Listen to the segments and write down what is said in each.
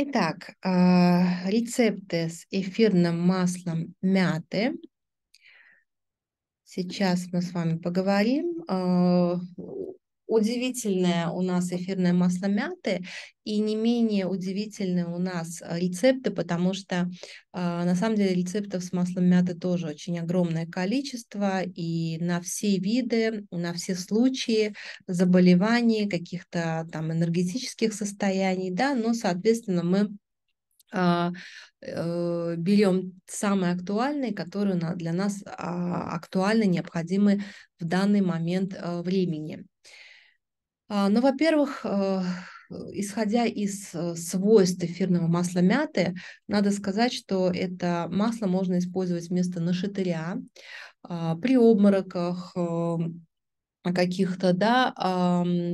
Итак, а, рецепты с эфирным маслом мяты. Сейчас мы с вами поговорим. А, Удивительное у нас эфирное масло мяты и не менее удивительные у нас э, рецепты, потому что а, на самом деле рецептов с маслом мяты тоже очень огромное количество и на все виды, на все случаи заболеваний, каких-то там энергетических состояний, да, но, соответственно, мы а, э, берем самые актуальные, которые для нас а, актуальны, необходимы в данный момент э, времени. А, ну, во-первых, э, исходя из э, свойств эфирного масла мяты, надо сказать, что это масло можно использовать вместо нашатыря а, при обмороках, эм, каких-то, да,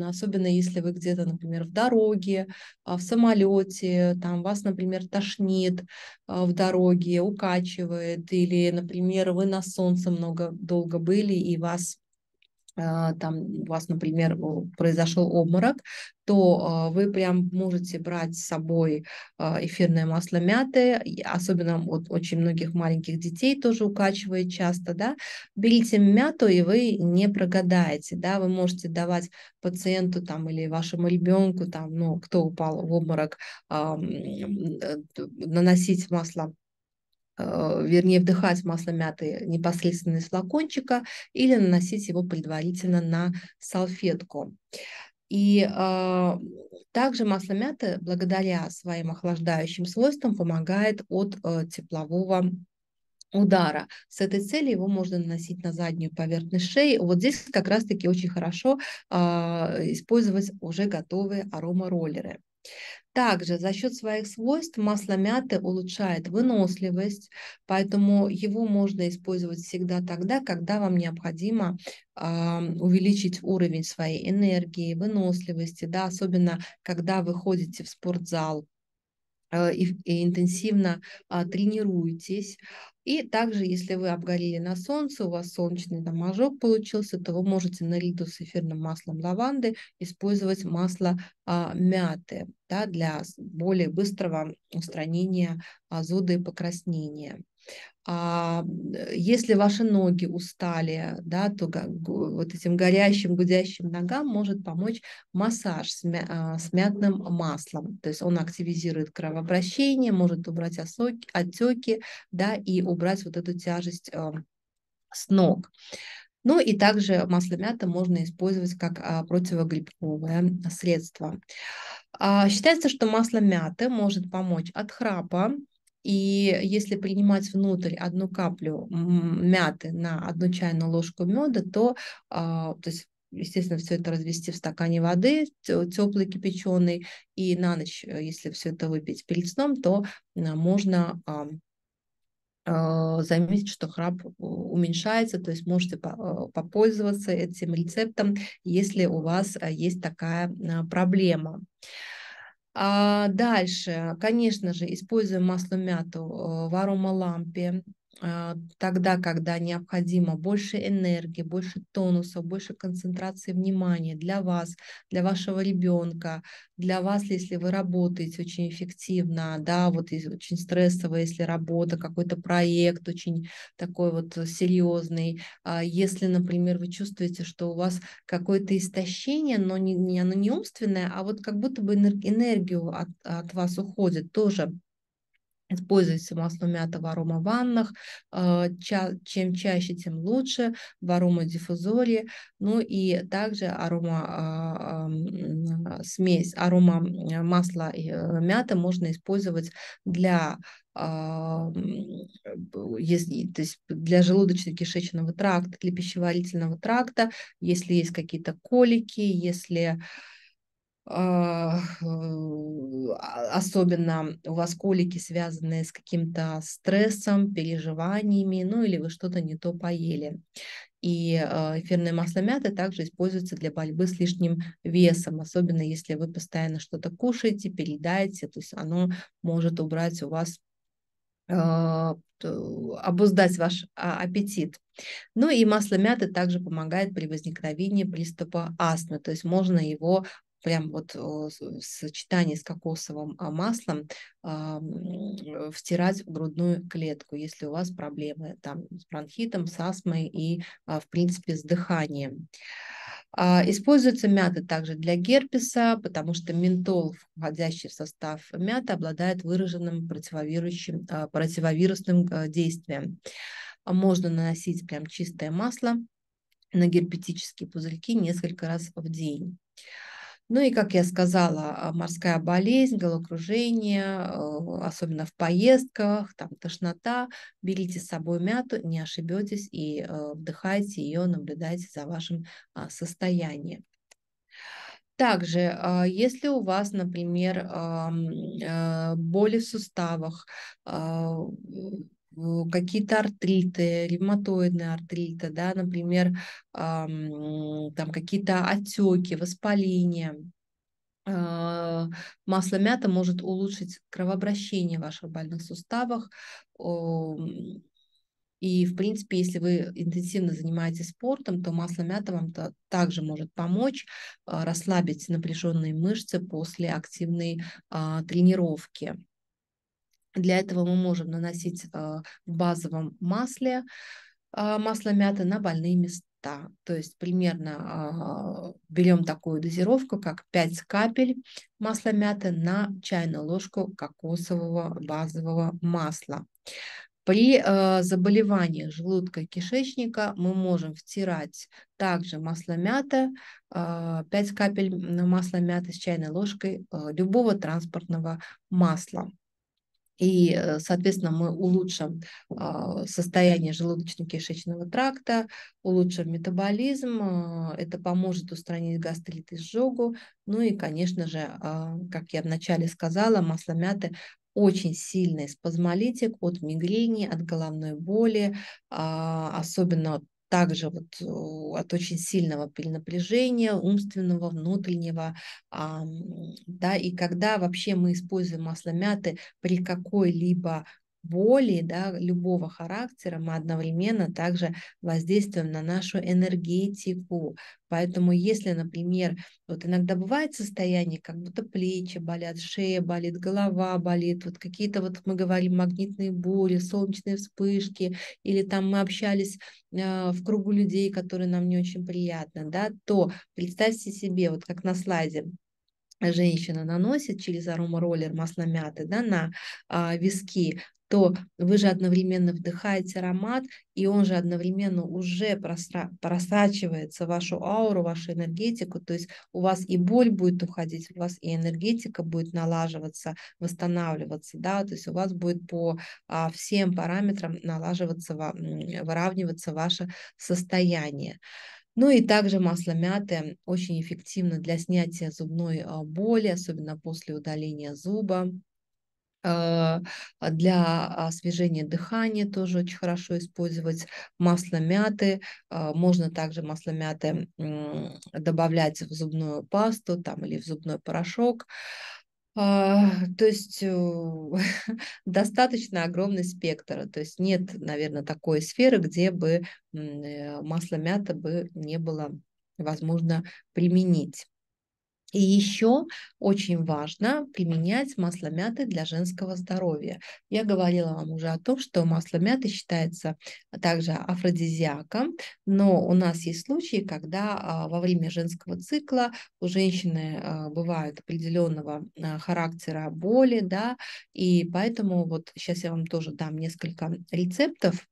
особенно если вы где-то, например, в дороге, а, в самолете, там вас, например, тошнит в дороге, укачивает, или, например, вы на солнце много долго были и вас а, там у вас, например, произошел обморок, то а, вы прям можете брать с собой а, эфирное масло мяты, особенно вот очень многих маленьких детей тоже укачивает часто, да, берите мяту, и вы не прогадаете, да, вы можете давать пациенту там или вашему ребенку там, ну, кто упал в обморок, э, наносить масло Э, вернее, вдыхать масло мяты непосредственно из флакончика или наносить его предварительно на салфетку. И э, также масло мяты, благодаря своим охлаждающим свойствам, помогает от э, теплового удара. С этой целью его можно наносить на заднюю поверхность шеи. Вот здесь как раз-таки очень хорошо э, использовать уже готовые аромароллеры. Также за счет своих свойств масло мяты улучшает выносливость, поэтому его можно использовать всегда тогда, когда вам необходимо э, увеличить уровень своей энергии, выносливости, да, особенно когда вы ходите в спортзал, Э, и, и интенсивно а, тренируетесь. И также, если вы обгорели на солнце, у вас солнечный там, ожог получился, то вы можете наряду с эфирным маслом лаванды использовать масло а, мяты да, для более быстрого устранения зуда и покраснения. А, э, если ваши ноги устали, да, то вот этим горящим, гудящим ногам может помочь массаж с, мя а, мятным маслом. То есть он активизирует кровообращение, может убрать осоки, отеки да, и убрать вот эту тяжесть а, с ног. Ну и также масло мята можно использовать как противогрибковое средство. Считается, что масло мяты может помочь от храпа, и если принимать внутрь одну каплю мяты на одну чайную ложку меда, то, а, то есть естественно, все это развести в стакане воды, теплый, кипяченый, и на ночь, э, если все это выпить перед сном, то можно а, заметить, что храп э, уменьшается, то есть можете э, попользоваться этим рецептом, если у вас есть такая проблема. А дальше, конечно же, используем масло мяту э, в аромалампе Э, тогда, когда необходимо больше энергии, больше тонуса, больше концентрации внимания для вас, для вашего ребенка, для вас, если вы работаете очень эффективно, да, вот очень стрессово, если работа, какой-то проект очень такой вот серьезный, а если, например, вы чувствуете, что у вас какое-то истощение, но не, не, оно не умственное, а вот как будто бы энергию от, от вас уходит тоже Используйте масло мята в аромаваннах, а, чем чаще, тем лучше, в аромадиффузоре, ну и также арома а, а, смесь, арома масла и мята можно использовать для э, если, то есть для желудочно-кишечного тракта, для пищеварительного тракта, если есть какие-то колики, если а, э, а, особенно у вас колики, связанные с каким-то стрессом, переживаниями, ну или вы что-то не то поели. И а, эфирное масло мяты также используется для борьбы с лишним весом, особенно если вы постоянно что-то кушаете, передаете, то есть оно может убрать у вас обуздать ваш аппетит. Ну и масло мяты также помогает при возникновении приступа астмы, то есть можно его прям вот э, в сочетании с кокосовым а, маслом а, втирать в грудную клетку, если у вас проблемы там с бронхитом, с астмой и, а, в принципе, с дыханием. Используется мята также для герпеса, потому что ментол, входящий в состав мяты, обладает выраженным противовирующим, противовирусным действием. Можно наносить прям чистое масло на герпетические пузырьки несколько раз в день. Ну и, как я сказала, а, морская болезнь, головокружение, э, особенно в поездках, там тошнота. Берите с собой мяту, не ошибетесь и э, вдыхайте ее, наблюдайте за вашим а, состоянием. Также, а, если у вас, например, э, боли в суставах, какие-то артриты, ревматоидные артриты, да, например, там какие-то отеки, воспаления. А, масло мята может улучшить кровообращение в ваших больных суставах. И, в принципе, если вы интенсивно занимаетесь спортом, то масло мята вам -то также может помочь а, расслабить напряженные мышцы после активной а, тренировки. Для этого мы можем наносить а, в базовом масле а, масло мяты на больные места. То есть примерно а, берем такую дозировку, как 5 капель масла мяты на чайную ложку кокосового базового масла. При заболевании желудка и кишечника мы можем втирать также масло мяты, э, 5 капель масла мяты с чайной ложкой любого транспортного масла. И, э, соответственно, мы улучшим а, состояние желудочно-кишечного тракта, улучшим метаболизм, а, это поможет устранить гастрит и сжогу. Ну и, конечно же, а, как я вначале сказала, масло мяты очень сильный спазмолитик от мигрени, от головной боли, особенно также вот от очень сильного перенапряжения умственного, внутреннего, да, и когда вообще мы используем масло мяты при какой-либо боли да, любого характера мы одновременно также воздействуем на нашу энергетику. Поэтому если, например, вот иногда бывает состояние, как будто плечи болят, шея болит, голова болит, вот какие-то вот мы говорим магнитные бури, солнечные вспышки, или там мы общались э, в кругу людей, которые нам не очень приятно, да, то представьте себе, вот как на слайде, женщина наносит через аромароллер масло мяты да, на а, виски, то вы же одновременно вдыхаете аромат, и он же одновременно уже просачивается в вашу ауру, вашу энергетику, то есть у вас и боль будет уходить, у вас и энергетика будет налаживаться, восстанавливаться, да, то есть у вас будет по а, всем параметрам налаживаться, выравниваться ваше состояние. Ну и также масло мяты очень эффективно для снятия зубной а, боли, особенно после удаления зуба. Э, а для освежения дыхания тоже очень хорошо использовать масло мяты. Э, можно также масло мяты добавлять в зубную пасту там, или в зубной порошок. Э, то есть достаточно огромный спектр. То есть нет, наверное, такой сферы, где бы масло мяты бы не было возможно применить. И еще очень важно применять масло мяты для женского здоровья. Я говорила вам уже о том, что масло мяты считается а, также афродизиаком, но у нас есть случаи, когда а, во время женского цикла у женщины а, бывают определенного характера боли, да, и поэтому вот сейчас я вам тоже дам несколько рецептов,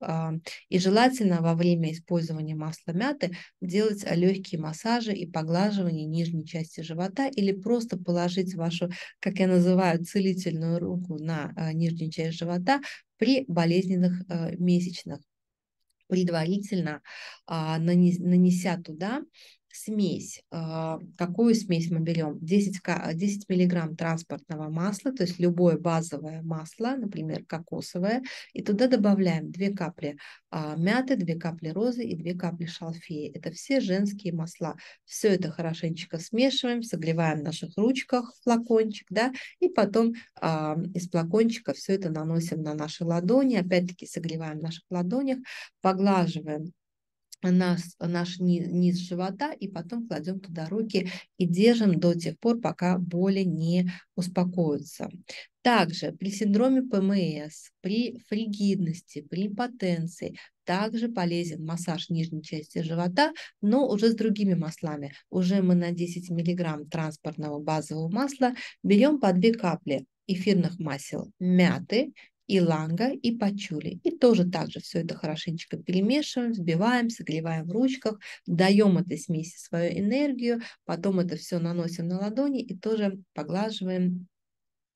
и желательно во время использования масла мяты делать легкие массажи и поглаживание нижней части живота живота или просто положить вашу, как я называю, целительную руку на а, нижнюю часть живота при болезненных а, месячных предварительно а, нанеся туда смесь. А, какую смесь мы берем? 10, 10 миллиграмм транспортного масла, то есть любое базовое масло, например, кокосовое, и туда добавляем 2 капли а, мяты, 2 капли розы и 2 капли шалфея. Это все женские масла. Все это хорошенечко смешиваем, согреваем в наших ручках флакончик, да, и потом а, из флакончика все это наносим на наши ладони, опять-таки согреваем в наших ладонях, поглаживаем нас, наш низ, низ живота и потом кладем туда руки и держим до тех пор, пока боли не успокоятся. Также при синдроме ПМС, при фригидности, при импотенции также полезен массаж нижней части живота, но уже с другими маслами. Уже мы на 10 мг транспортного базового масла берем по 2 капли эфирных масел мяты, и ланга, и пачули. И тоже так же все это хорошенечко перемешиваем, взбиваем, согреваем в ручках, даем этой смеси свою энергию, потом это все наносим на ладони и тоже поглаживаем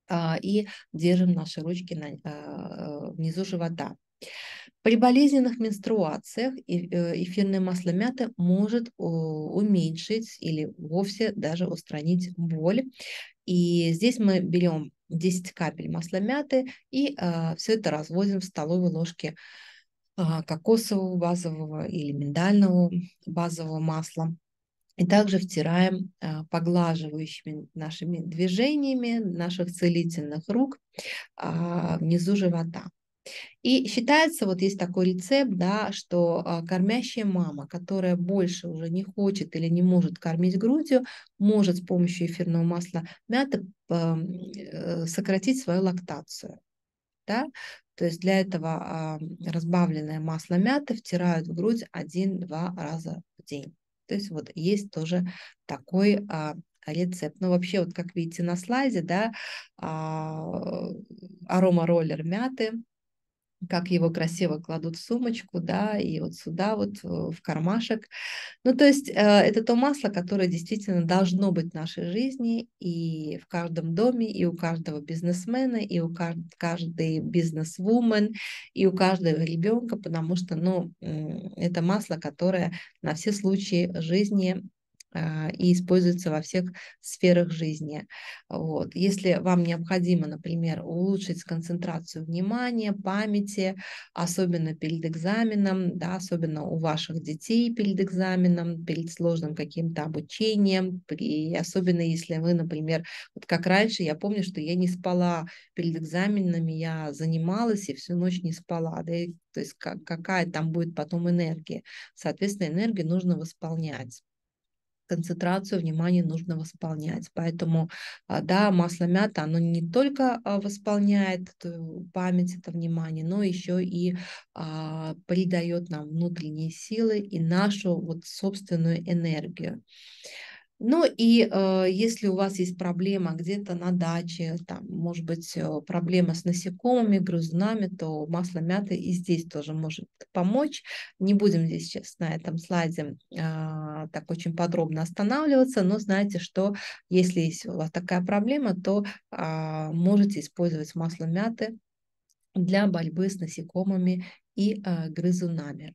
а, и держим наши ручки на, а, внизу живота. При болезненных менструациях э, эфирное масло мяты может уменьшить или вовсе даже устранить боль. И здесь мы берем 10 капель масла мяты и э, а, все это разводим в столовой ложки э, а, кокосового базового или миндального базового масла. И также втираем э, поглаживающими нашими движениями наших целительных рук э, внизу живота. И считается, вот есть такой рецепт, да, что а, кормящая мама, которая больше уже не хочет или не может кормить грудью, может с помощью эфирного масла мяты э, сократить свою лактацию. Да? То есть для этого разбавленное масло мяты втирают в грудь один-два раза в день. То есть вот есть тоже такой а, рецепт. Ну, вообще, вот как видите на слайде, да, а, аромароллер мяты как его красиво кладут в сумочку, да, и вот сюда вот э, в кармашек. Ну, то есть э, это то масло, которое действительно должно быть в нашей жизни и в каждом доме, и у каждого бизнесмена, и у кажд- каждой бизнесвумен, и у каждого ребенка, потому что, ну, это масло, которое на все случаи жизни а, и используется во всех сферах жизни. Вот. Если вам необходимо, например, улучшить концентрацию внимания, памяти, особенно перед экзаменом, да, особенно у ваших детей перед экзаменом, перед сложным каким-то обучением, и особенно если вы, например, вот как раньше, я помню, что я не спала перед экзаменами, я занималась и всю ночь не спала, да, то есть как, какая там будет потом энергия. Соответственно, энергию нужно восполнять концентрацию внимания нужно восполнять. Поэтому, а, да, масло мята, оно не только а, восполняет память, это внимание, но еще и а, придает нам внутренние силы и нашу вот собственную энергию. Ну и э, если у вас есть проблема где-то на даче, там, может быть, э, проблема с насекомыми, грызунами, то масло мяты и здесь тоже может помочь. Не будем здесь сейчас на этом слайде э, так очень подробно останавливаться, но знаете, что если есть у вас такая проблема, то э, можете использовать масло мяты для борьбы с насекомыми и э, грызунами.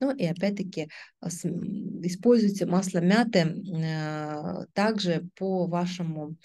Ну и опять-таки э, используйте масло мяты э, также по вашему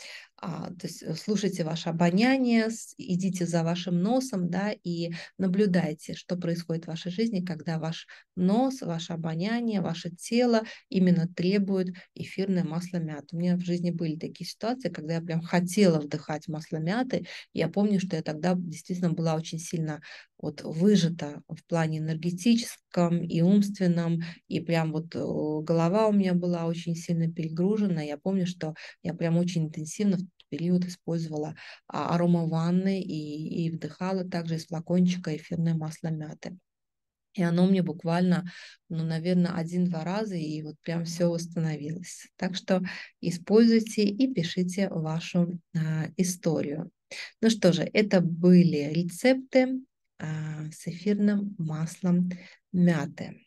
а, то есть э, слушайте ваше обоняние, идите за вашим носом, да, и наблюдайте, что происходит в вашей жизни, когда ваш нос, ваше обоняние, ваше тело именно требует эфирное масло мяты. У меня в жизни были такие ситуации, когда я прям хотела вдыхать масло мяты. Я помню, что я тогда действительно была очень сильно вот выжата в плане энергетическом и умственном, и прям вот э, голова у меня была очень сильно перегружена. Я помню, что я прям очень интенсивно в период использовала а, арома ванны и, и вдыхала также из флакончика эфирное масло мяты. И оно мне буквально, ну, наверное, один-два раза, и вот прям все восстановилось Так что используйте и пишите вашу а, историю. Ну что же, это были рецепты а, с эфирным маслом мяты.